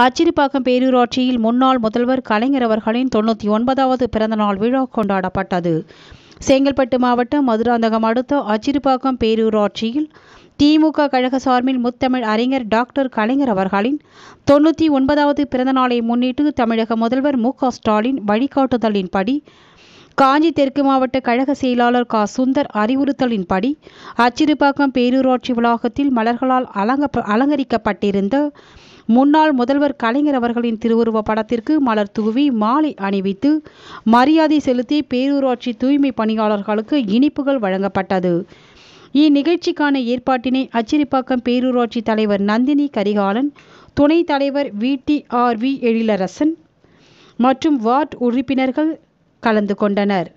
அச்சிரிப்பாக்கம் பேரூராட்சியில் முன்னாள் முதல்வர் கலைஞர் அவர்களின் தொண்ணூற்றி ஒன்பதாவது பிறந்தநாள் விழா கொண்டாடப்பட்டது செங்கல்பட்டு மாவட்டம் மதுராந்தகம் அடுத்த அச்சிறுபாக்கம் பேரூராட்சியில் திமுக கழக சார்பில் முத்தமிழ் அறிஞர் டாக்டர் கலைஞர் அவர்களின் தொண்ணூற்றி ஒன்பதாவது பிறந்தநாளை முன்னிட்டு தமிழக முதல்வர் மு ஸ்டாலின் வழிகாட்டுதலின்படி காஞ்சி தெற்கு மாவட்ட கழக செயலாளர் கா சுந்தர் அறிவுறுத்தலின்படி அச்சிறுபாக்கம் பேரூராட்சி வளாகத்தில் மலர்களால் அலங்க அலங்கரிக்கப்பட்டிருந்த முன்னாள் முதல்வர் கலைஞர் அவர்களின் திருவுருவ படத்திற்கு மலர் தூவி மாலை அணிவித்து மரியாதை செலுத்தி பேரூராட்சி தூய்மை பணியாளர்களுக்கு இனிப்புகள் வழங்கப்பட்டது இந்நிகழ்ச்சிக்கான ஏற்பாட்டினை அச்சிரிப்பாக்கம் பேரூராட்சி தலைவர் நந்தினி கரிகாலன் துணைத் தலைவர் V D R V Ezhilarasan மற்றும் வார்டு உறுப்பினர்கள் கலந்து கொண்டனர்